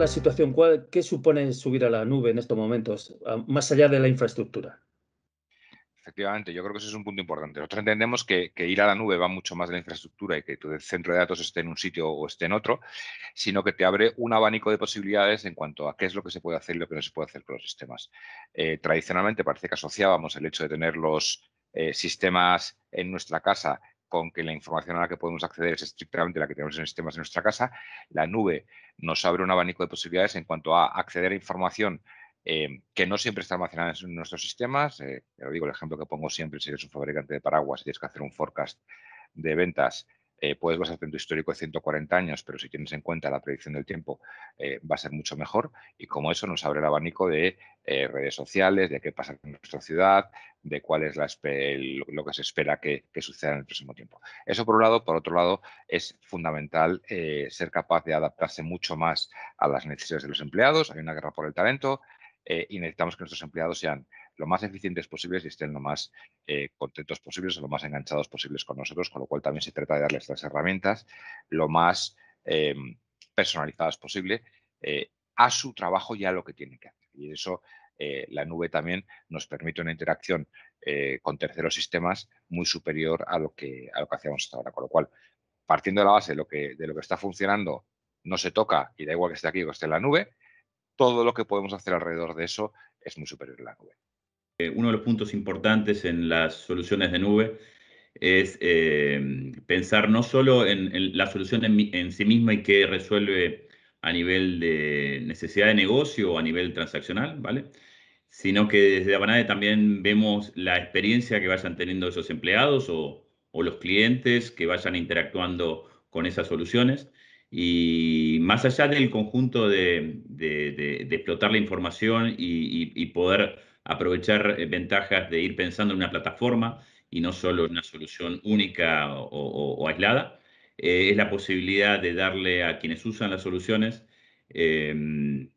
la situación? ¿Cuál, ¿Qué supone subir a la nube en estos momentos, más allá de la infraestructura? Efectivamente, yo creo que ese es un punto importante. Nosotros entendemos que, que, ir a la nube va mucho más de la infraestructura y que tu centro de datos esté en un sitio o esté en otro, sino que te abre un abanico de posibilidades en cuanto a qué es lo que se puede hacer y lo que no se puede hacer con los sistemas. Eh, tradicionalmente parece que asociábamos el hecho de tener los eh, sistemas en nuestra casa con que la información a la que podemos acceder es estrictamente la que tenemos en sistemas de nuestra casa. La nube nos abre un abanico de posibilidades en cuanto a acceder a información em, que no siempre está almacenada en nuestros sistemas. Eh, lo digo, el ejemplo que pongo siempre, si eres un fabricante de paraguas y tienes que hacer un forecast de ventas eh, puedes basarte en tu histórico de 140 años, pero si tienes en cuenta la predicción del tiempo, eh, va a ser mucho mejor. Y como eso nos abre el abanico de eh, redes sociales, de qué pasa en nuestra ciudad, de cuál es la, lo que se espera que, suceda en el próximo tiempo. Eso por un lado. Por otro lado, es fundamental ser capaz de adaptarse mucho más a las necesidades de los empleados. Hay una guerra por el talento y necesitamos que nuestros empleados sean lo más eficientes posibles y estén lo más eh, contentos posibles lo más enganchados posibles con nosotros, con lo cual también se trata de darles las herramientas lo más em, personalizadas posible eh, a su trabajo y a lo que tienen que hacer. Y eso eh, la nube también nos permite una interacción con terceros sistemas muy superior a lo, que, a lo que hacíamos hasta ahora. Con lo cual, partiendo de la base lo que, de lo que está funcionando, no se toca y da igual que esté aquí o que esté en la nube, todo lo que podemos hacer alrededor de eso es muy superior a la nube. Eh, uno de los puntos importantes en las soluciones de nube es eh, pensar no solo en, la solución en, sí misma y qué resuelve a nivel de necesidad de negocio o a nivel transaccional, ¿vale? Sino que desde Abanade también vemos la experiencia que vayan teniendo esos empleados o, los clientes que vayan interactuando con esas soluciones. Y más allá del conjunto de, explotar la información y, y poder aprovechar eh, ventajas de ir pensando en una plataforma y no solo en una solución única o, aislada. Eh, es la posibilidad de darle a quienes usan las soluciones em,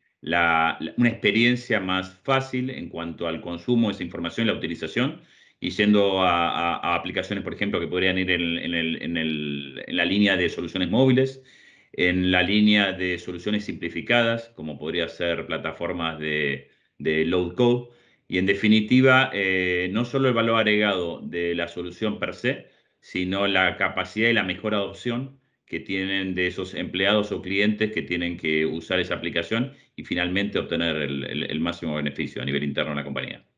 una experiencia más fácil en cuanto al consumo de esa información y la utilización, y siendo a, aplicaciones, por ejemplo, que podrían ir en, la línea de soluciones móviles, en la línea de soluciones simplificadas, como podría ser plataformas de, de low code, y en definitiva, eh, no solo el valor agregado de la solución per se, sino la capacidad y la mejor adopción que tienen de esos empleados o clientes que tienen que usar esa aplicación y finalmente obtener el, máximo beneficio a nivel interno de la compañía.